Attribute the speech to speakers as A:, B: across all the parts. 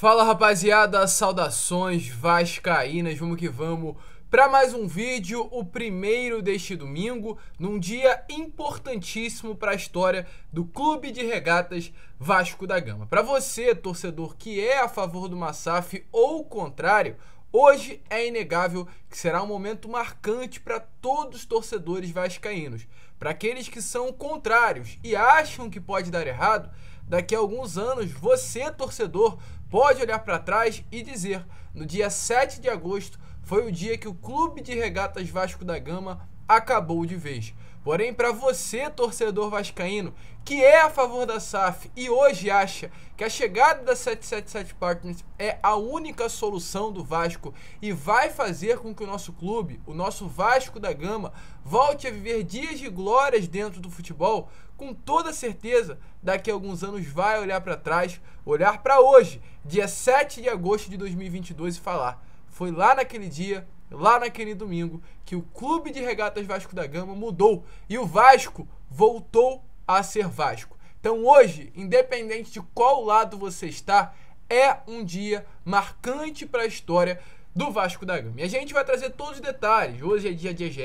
A: Fala rapaziada, saudações vascaínas, vamos que vamos para mais um vídeo, o primeiro deste domingo, num dia importantíssimo para a história do Clube de Regatas Vasco da Gama. Para você, torcedor que é a favor do Massaf ou contrário, Hoje é inegável que será um momento marcante para todos os torcedores vascaínos. Para aqueles que são contrários e acham que pode dar errado, daqui a alguns anos você, torcedor, pode olhar para trás e dizer: no dia 7 de agosto foi o dia que o Clube de Regatas Vasco da Gama acabou de vez. Porém, para você, torcedor vascaíno, que é a favor da SAF e hoje acha que a chegada da 777 Partners é a única solução do Vasco e vai fazer com que o nosso clube, o nosso Vasco da Gama, volte a viver dias de glórias dentro do futebol, com toda certeza, daqui a alguns anos vai olhar para trás, olhar para hoje, dia 7 de agosto de 2022 e falar: foi lá naquele dia lá naquele domingo que o Clube de Regatas Vasco da Gama mudou e o Vasco voltou a ser Vasco. Então hoje, independente de qual lado você está, é um dia marcante para a história do Vasco da Gama. E a gente vai trazer todos os detalhes. Hoje é dia de EGE,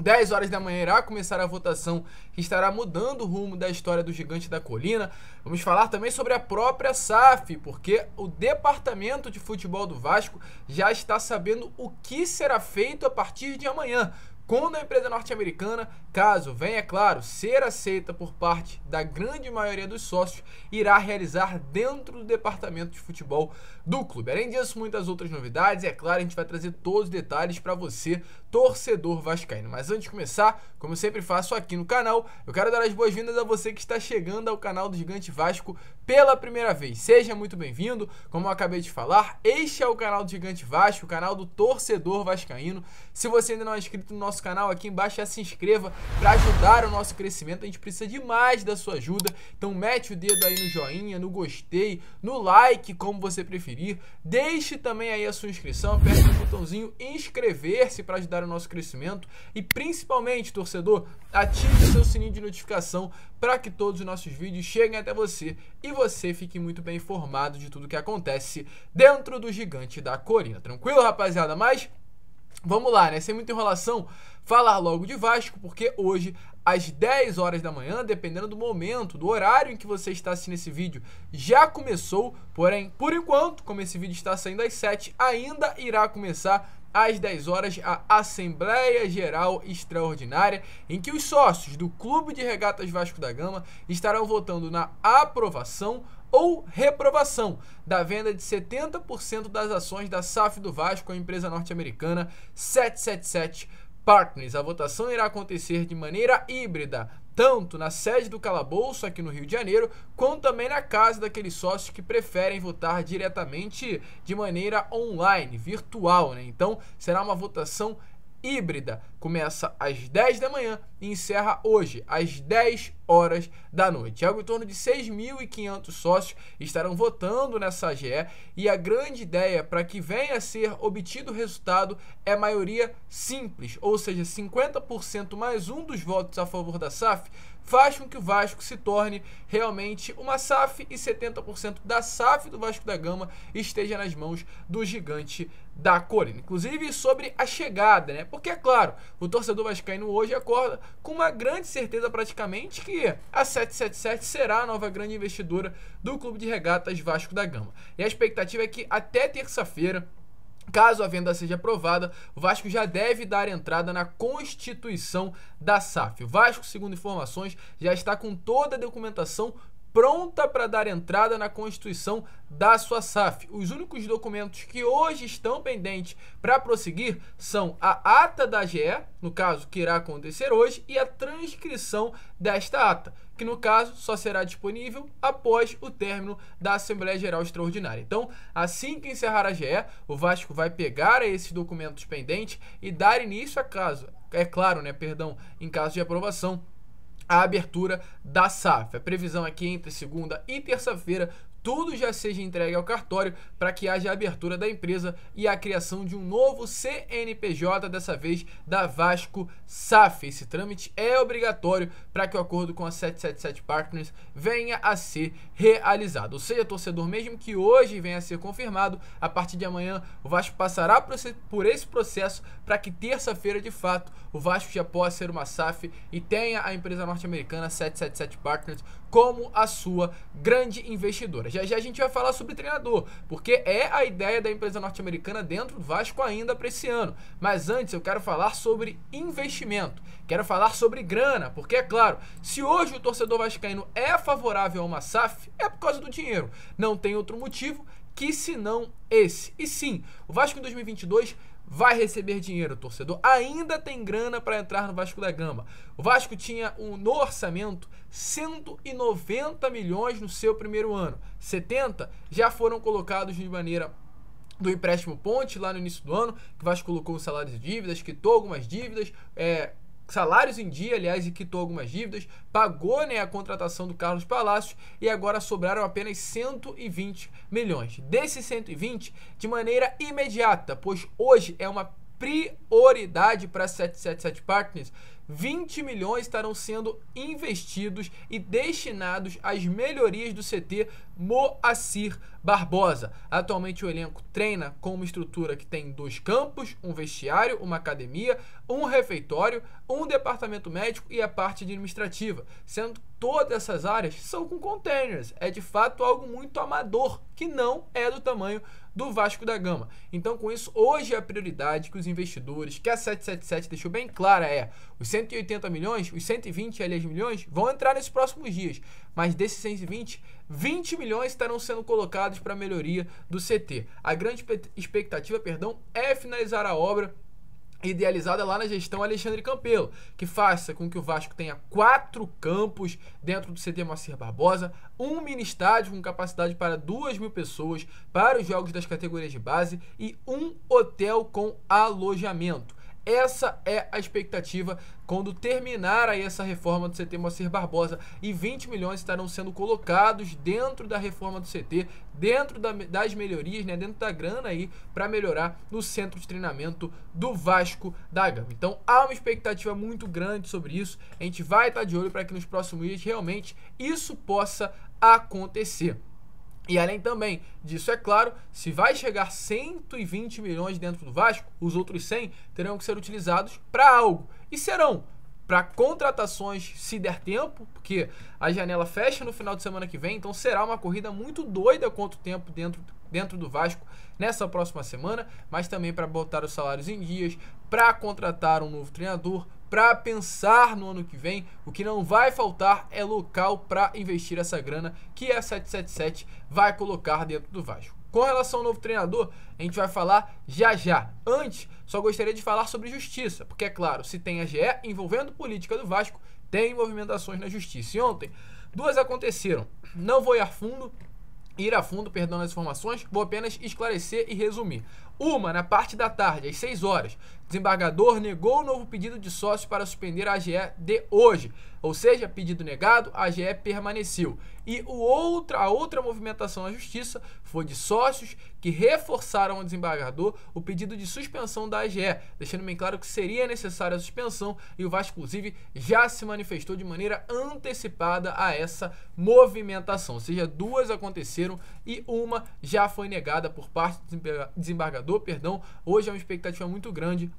A: 10 horas da manhã irá começar a votação que estará mudando o rumo da história do Gigante da Colina. Vamos falar também sobre a própria SAF, porque o departamento de futebol do Vasco já está sabendo o que será feito a partir de amanhã quando a empresa norte-americana, caso venha, claro, ser aceita por parte da grande maioria dos sócios, irá realizar dentro do departamento de futebol do clube. Além disso, muitas outras novidades, é claro, a gente vai trazer todos os detalhes para você torcedor vascaíno. Mas antes de começar, como sempre faço aqui no canal, eu quero dar as boas-vindas a você que está chegando ao canal do Gigante Vasco pela primeira vez. Seja muito bem-vindo. Como eu acabei de falar, este é o canal do Gigante Vasco, o canal do torcedor vascaíno. Se você ainda não é inscrito no nosso canal, aqui embaixo já se inscreva para ajudar o nosso crescimento. A gente precisa demais da sua ajuda. Então mete o dedo aí no joinha, no gostei, no like, como você preferir. Deixe também aí a sua inscrição, aperte o botãozinho inscrever-se para ajudar apoiar o nosso crescimento e principalmente, torcedor, ative o seu sininho de notificação para que todos os nossos vídeos cheguem até você e você fique muito bem informado de tudo que acontece dentro do gigante da Corina. Tranquilo, rapaziada? Mas Vamos lá, né? Sem muita enrolação, falar logo de Vasco, porque hoje, às 10 horas da manhã, dependendo do momento, do horário em que você está assistindo esse vídeo, já começou. Porém, por enquanto, como esse vídeo está saindo às 7, ainda irá começar às 10 horas a Assembleia Geral Extraordinária, em que os sócios do Clube de Regatas Vasco da Gama estarão votando na aprovação ou reprovação da venda de 70% das ações da SAF do Vasco à empresa norte-americana 777 Partners. A votação irá acontecer de maneira híbrida tanto na sede do Calabouço, aqui no Rio de Janeiro, quanto também na casa daqueles sócios que preferem votar diretamente de maneira online, virtual. Né? Então será uma votação híbrida. Começa às 10 da manhã e encerra hoje, às 10 horas da noite. Algo em torno de 6.500 sócios estarão votando nessa GE e a grande ideia para que venha a ser obtido o resultado é maioria simples, ou seja, 50% mais um dos votos a favor da SAF faz com que o Vasco se torne realmente uma SAF e 70% da SAF do Vasco da Gama esteja nas mãos do gigante da Corinthians. Inclusive sobre a chegada, né? Porque é claro, o torcedor vascaíno hoje acorda com uma grande certeza praticamente que a 777 será a nova grande investidora do Clube de Regatas Vasco da Gama. E a expectativa é que até terça-feira Caso a venda seja aprovada, o Vasco já deve dar entrada na constituição da SAF. O Vasco, segundo informações, já está com toda a documentação pronta para dar entrada na constituição da sua SAF. Os únicos documentos que hoje estão pendentes para prosseguir são a ata da GE, no caso que irá acontecer hoje, e a transcrição desta ata, que no caso só será disponível após o término da Assembleia Geral Extraordinária. Então, assim que encerrar a GE, o Vasco vai pegar esses documentos pendentes e dar início a caso, é claro, né, perdão, em caso de aprovação a abertura da SAF. A previsão aqui é entre segunda e terça-feira tudo já seja entregue ao cartório para que haja a abertura da empresa e a criação de um novo CNPJ, dessa vez da Vasco SAF. Esse trâmite é obrigatório para que o acordo com a 777 Partners venha a ser realizado. Ou seja, torcedor, mesmo que hoje venha a ser confirmado, a partir de amanhã o Vasco passará por esse processo para que terça-feira, de fato, o Vasco já possa ser uma SAF e tenha a empresa norte-americana 777 Partners como a sua grande investidora já já a gente vai falar sobre treinador, porque é a ideia da empresa norte-americana dentro do Vasco ainda para esse ano. Mas antes eu quero falar sobre investimento, quero falar sobre grana, porque é claro, se hoje o torcedor vascaíno é favorável a uma SAF, é por causa do dinheiro. Não tem outro motivo que se não esse. E sim, o Vasco em 2022 vai receber dinheiro, torcedor. Ainda tem grana para entrar no Vasco da Gama. O Vasco tinha um, no orçamento 190 milhões no seu primeiro ano. 70 já foram colocados de maneira do empréstimo Ponte lá no início do ano, que o Vasco colocou os salários e dívidas, quitou algumas dívidas, é, salários em dia, aliás, e quitou algumas dívidas, pagou né, a contratação do Carlos Palacios e agora sobraram apenas 120 milhões. Desses 120, de maneira imediata, pois hoje é uma prioridade para 777 Partners 20 milhões estarão sendo investidos e destinados às melhorias do CT Moacir Barbosa. Atualmente o elenco treina com uma estrutura que tem dois campos, um vestiário, uma academia, um refeitório, um departamento médico e a parte administrativa, sendo todas essas áreas são com containers. É de fato algo muito amador, que não é do tamanho do Vasco da Gama. Então, com isso, hoje a prioridade que os investidores, que a 777 deixou bem clara é os 180 milhões, os 120, aliás, milhões, vão entrar nesses próximos dias. Mas desses 120, 20 milhões estarão sendo colocados para melhoria do CT. A grande expectativa, perdão, é finalizar a obra idealizada lá na gestão Alexandre Campelo, que faça com que o Vasco tenha quatro campos dentro do CT Macir Barbosa, um mini estádio com capacidade para duas mil pessoas para os jogos das categorias de base e um hotel com alojamento. Essa é a expectativa quando terminar aí essa reforma do CT Moacir Barbosa e 20 milhões estarão sendo colocados dentro da reforma do CT, dentro da, das melhorias, né, dentro da grana aí para melhorar no centro de treinamento do Vasco da Gama. Então há uma expectativa muito grande sobre isso. A gente vai estar de olho para que nos próximos dias realmente isso possa acontecer. E além também disso, é claro, se vai chegar 120 milhões dentro do Vasco, os outros 100 terão que ser utilizados para algo. E serão para contratações se der tempo, porque a janela fecha no final de semana que vem, então será uma corrida muito doida quanto tempo dentro, dentro do Vasco nessa próxima semana, mas também para botar os salários em dias, para contratar um novo treinador, para pensar no ano que vem. O que não vai faltar é local para investir essa grana que a 777 vai colocar dentro do Vasco. Com relação ao novo treinador, a gente vai falar já já. Antes, só gostaria de falar sobre justiça, porque é claro, se tem a GE envolvendo política do Vasco, tem movimentações na justiça. E ontem, duas aconteceram. Não vou ir a fundo, ir a fundo, perdão as informações, vou apenas esclarecer e resumir. Uma, na parte da tarde, às 6 horas, desembargador negou o novo pedido de sócios para suspender a AGE de hoje. Ou seja, pedido negado, a AGE permaneceu. E o outra, a outra movimentação à justiça foi de sócios que reforçaram ao desembargador o pedido de suspensão da AGE, deixando bem claro que seria necessária a suspensão e o Vasco, inclusive, já se manifestou de maneira antecipada a essa movimentação. Ou seja, duas aconteceram e uma já foi negada por parte do desembargador perdão, hoje é uma expectativa muito grande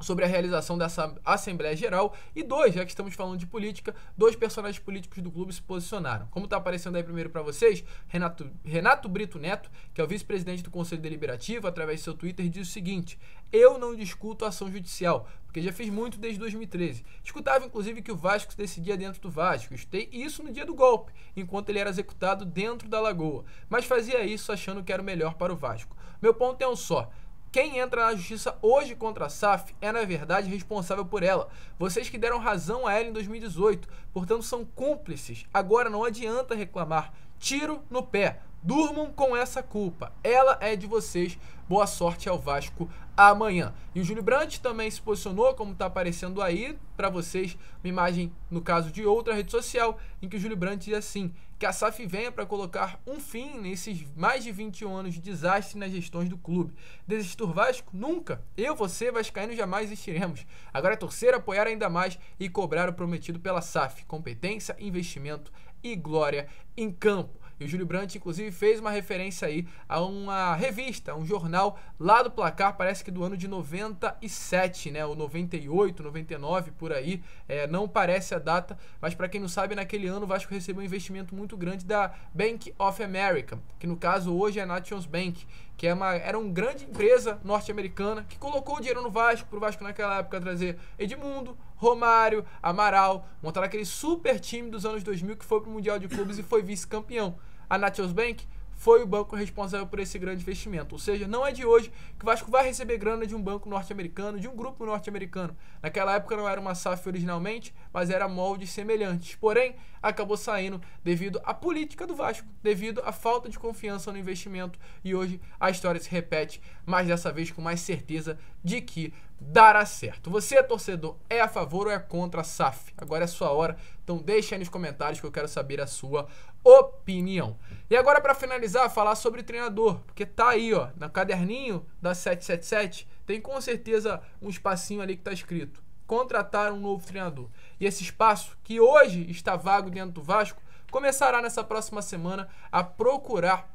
A: sobre a realização dessa Assembleia Geral. E dois, já que estamos falando de política, dois personagens políticos do clube se posicionaram. Como está aparecendo aí primeiro para vocês, Renato, Renato Brito Neto, que é o vice-presidente do Conselho Deliberativo, através do seu Twitter, diz o seguinte: Eu não discuto ação judicial. Porque já fiz muito desde 2013. Escutava, inclusive, que o Vasco se decidia dentro do Vasco. Escutei isso no dia do golpe, enquanto ele era executado dentro da lagoa. Mas fazia isso achando que era o melhor para o Vasco. Meu ponto é um só. Quem entra na justiça hoje contra a SAF é, na verdade, responsável por ela. Vocês que deram razão a ela em 2018, portanto, são cúmplices. Agora não adianta reclamar. Tiro no pé. Durmam com essa culpa. Ela é de vocês. Boa sorte ao Vasco amanhã. E o Júlio Brandt também se posicionou, como está aparecendo aí para vocês, uma imagem, no caso de outra rede social, em que o Júlio Brandt diz assim: que a SAF venha para colocar um fim nesses mais de 21 anos de desastre nas gestões do clube. Desistir Vasco? Nunca. Eu, você, Vascaíno, jamais existiremos. Agora é torcer, apoiar ainda mais e cobrar o prometido pela SAF. Competência, investimento e glória em campo. E o Júlio Brandt, inclusive, fez uma referência aí a uma revista, um jornal lá do placar, parece que do ano de 97, né? Ou 98, 99, por aí. É, não parece a data, mas para quem não sabe, naquele ano o Vasco recebeu um investimento muito grande da Bank of America, que no caso hoje é a Nations Bank que é uma, era uma grande empresa norte-americana que colocou o dinheiro no Vasco, para o Vasco naquela época trazer Edmundo, Romário, Amaral, montaram aquele super time dos anos 2000 que foi pro Mundial de Clubes e foi vice-campeão. A Natios Bank foi o banco responsável por esse grande investimento. Ou seja, não é de hoje que o Vasco vai receber grana de um banco norte-americano, de um grupo norte-americano. Naquela época não era uma SAF originalmente, mas era moldes semelhantes. Porém, acabou saindo devido à política do Vasco, devido à falta de confiança no investimento. E hoje a história se repete, mas dessa vez com mais certeza de que dará certo. Você é torcedor, é a favor ou é contra a SAF? Agora é sua hora, então deixa aí nos comentários que eu quero saber a sua opinião. E agora para finalizar, falar sobre treinador, porque tá aí, ó, no caderninho da 777, tem com certeza um espacinho ali que tá escrito contratar um novo treinador. E esse espaço, que hoje está vago dentro do Vasco, começará nessa próxima semana a procurar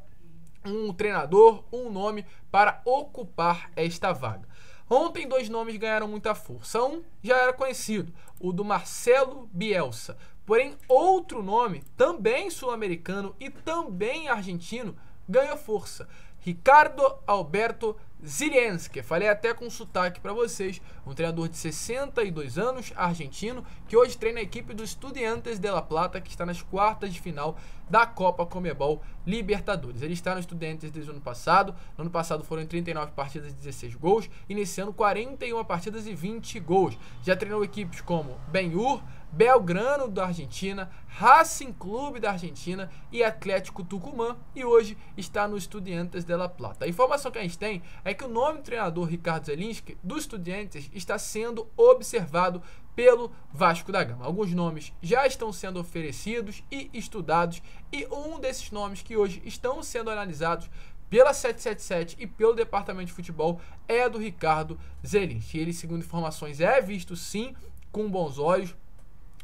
A: um treinador, um nome para ocupar esta vaga. Ontem dois nomes ganharam muita força. Um já era conhecido, o do Marcelo Bielsa. Porém, outro nome, também sul-americano e também argentino, ganha força. Ricardo Alberto Zirenske, falei até com sotaque para vocês, um treinador de 62 anos, argentino, que hoje treina a equipe do Estudiantes de La Plata, que está nas quartas de final da Copa Comebol Libertadores. Ele está no Estudiantes desde o ano passado, no ano passado foram 39 partidas e 16 gols, iniciando 41 partidas e 20 gols. Já treinou equipes como Ben-Hur, Belgrano da Argentina, Racing Clube da Argentina e Atlético Tucumã e hoje está no Estudiantes de La Plata. A informação que a gente tem é que o nome do treinador Ricardo Zelinski do Estudiantes está sendo observado pelo Vasco da Gama. Alguns nomes já estão sendo oferecidos e estudados e um desses nomes que hoje estão sendo analisados pela 777 e pelo departamento de futebol é do Ricardo Zelinski. Ele, segundo informações, é visto sim com bons olhos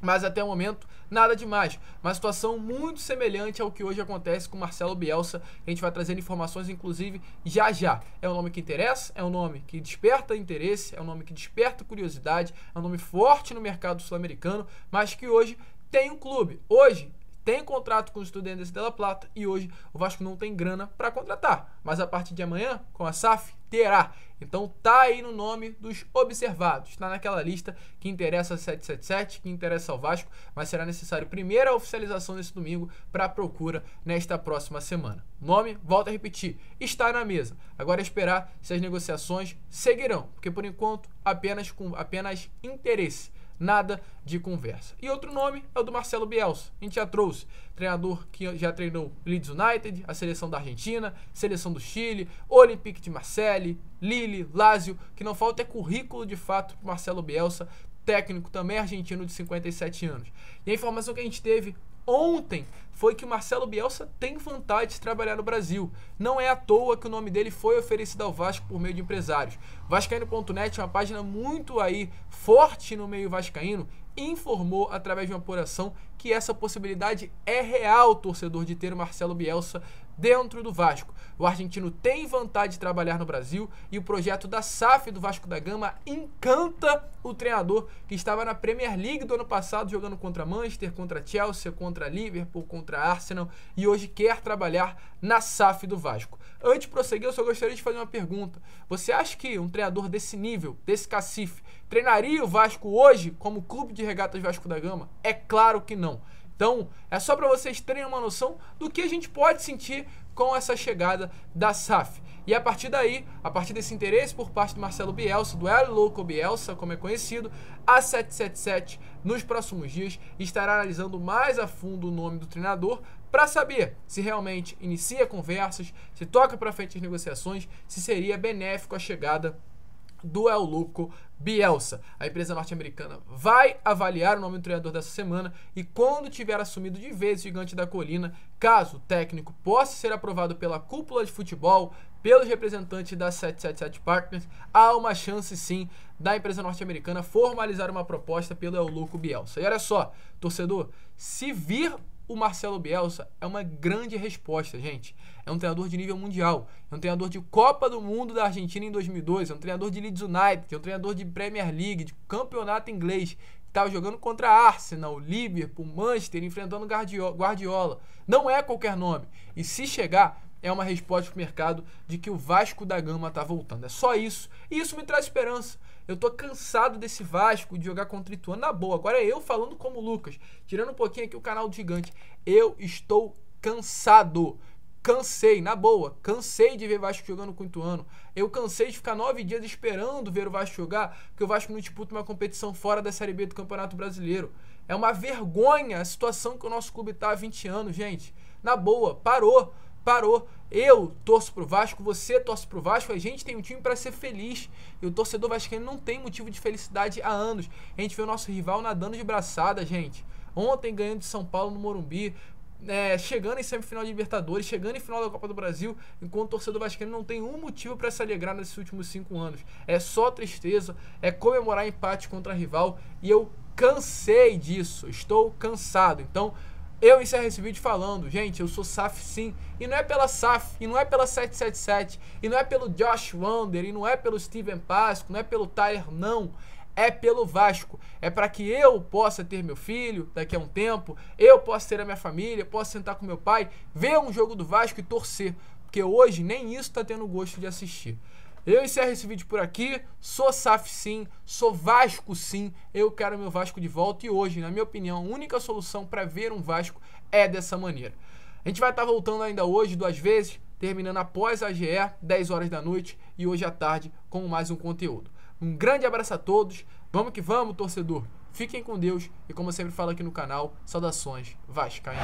A: mas até o momento, nada demais. Uma situação muito semelhante ao que hoje acontece com Marcelo Bielsa. A gente vai trazendo informações, inclusive, já já. É um nome que interessa, é um nome que desperta interesse, é um nome que desperta curiosidade, é um nome forte no mercado sul-americano, mas que hoje tem um clube. Hoje tem contrato com os estudantes dela Plata e hoje o Vasco não tem grana para contratar, mas a partir de amanhã com a SAF terá. Então tá aí no nome dos observados, está naquela lista que interessa a 777, que interessa ao Vasco, mas será necessário primeira oficialização nesse domingo para a procura nesta próxima semana. Nome, volta a repetir, está na mesa. Agora é esperar se as negociações seguirão, porque por enquanto apenas com apenas interesse nada de conversa. E outro nome é o do Marcelo Bielsa. A gente já trouxe treinador que já treinou Leeds United, a seleção da Argentina, seleção do Chile, Olympique de Marseille, Lille, Lazio, que não falta é currículo de fato para Marcelo Bielsa, técnico também argentino de 57 anos. E a informação que a gente teve ontem foi que o Marcelo Bielsa tem vontade de trabalhar no Brasil. Não é à toa que o nome dele foi oferecido ao Vasco por meio de empresários. Vascaíno.net é uma página muito aí forte no meio vascaíno informou através de uma apuração que essa possibilidade é real, torcedor, de ter o Marcelo Bielsa dentro do Vasco. O argentino tem vontade de trabalhar no Brasil e o projeto da SAF do Vasco da Gama encanta o treinador que estava na Premier League do ano passado jogando contra Manchester, contra Chelsea, contra Liverpool, contra Arsenal e hoje quer trabalhar na SAF do Vasco. Antes de prosseguir, eu só gostaria de fazer uma pergunta. Você acha que um treinador desse nível, desse cacife, treinaria o Vasco hoje como clube de regatas Vasco da Gama? É claro que não. Então, é só para vocês terem uma noção do que a gente pode sentir com essa chegada da SAF. E a partir daí, a partir desse interesse por parte do Marcelo Bielsa, do El Louco Bielsa, como é conhecido, a 777 nos próximos dias estará analisando mais a fundo o nome do treinador para saber se realmente inicia conversas, se toca para frente as negociações, se seria benéfico a chegada do El Bielsa. A empresa norte-americana vai avaliar o nome do treinador dessa semana e quando tiver assumido de vez o gigante da colina, caso o técnico possa ser aprovado pela cúpula de futebol, pelos representantes da 777 Partners, há uma chance sim da empresa norte-americana formalizar uma proposta pelo El Bielsa. E olha só, torcedor, se vir o Marcelo Bielsa é uma grande resposta, gente. É um treinador de nível mundial, é um treinador de Copa do Mundo da Argentina em 2002, é um treinador de Leeds United, é um treinador de Premier League, de campeonato inglês. Estava jogando contra Arsenal, Liverpool, Manchester, enfrentando Guardiola. Não é qualquer nome. E se chegar, é uma resposta para o mercado de que o Vasco da Gama está voltando. É só isso. E isso me traz esperança. Eu tô cansado desse Vasco de jogar contra o Ituano na boa. Agora é eu falando como Lucas, tirando um pouquinho aqui o canal do Gigante. Eu estou cansado. Cansei, na boa. Cansei de ver Vasco jogando com o Ituano. Eu cansei de ficar nove dias esperando ver o Vasco jogar, porque o Vasco não disputa uma competição fora da Série B do Campeonato Brasileiro. É uma vergonha a situação que o nosso clube está há 20 anos, gente. Na boa, parou parou. Eu torço pro Vasco, você torce pro Vasco, a gente tem um time para ser feliz. E o torcedor vascaíno não tem motivo de felicidade há anos. A gente vê o nosso rival nadando de braçada, gente. Ontem ganhando de São Paulo no Morumbi, é, chegando em semifinal de Libertadores, chegando em final da Copa do Brasil, enquanto o torcedor vascaíno não tem um motivo para se alegrar nesses últimos cinco anos. É só tristeza, é comemorar empate contra rival e eu cansei disso, estou cansado. Então, eu encerro esse vídeo falando, gente, eu sou SAF sim, e não é pela SAF, e não é pela 777, e não é pelo Josh Wander, e não é pelo Steven Pasco, não é pelo Tyler, não é pelo Vasco. É para que eu possa ter meu filho daqui a um tempo, eu possa ter a minha família, possa sentar com meu pai, ver um jogo do Vasco e torcer. Porque hoje nem isso está tendo gosto de assistir. Eu encerro esse vídeo por aqui. Sou SAF sim, sou Vasco sim. Eu quero meu Vasco de volta e hoje, na minha opinião, a única solução para ver um Vasco é dessa maneira. A gente vai estar tá voltando ainda hoje duas vezes, terminando após a GE, 10 horas da noite e hoje à tarde com mais um conteúdo. Um grande abraço a todos. Vamos que vamos, torcedor. Fiquem com Deus e como eu sempre falo aqui no canal, saudações Vascaína.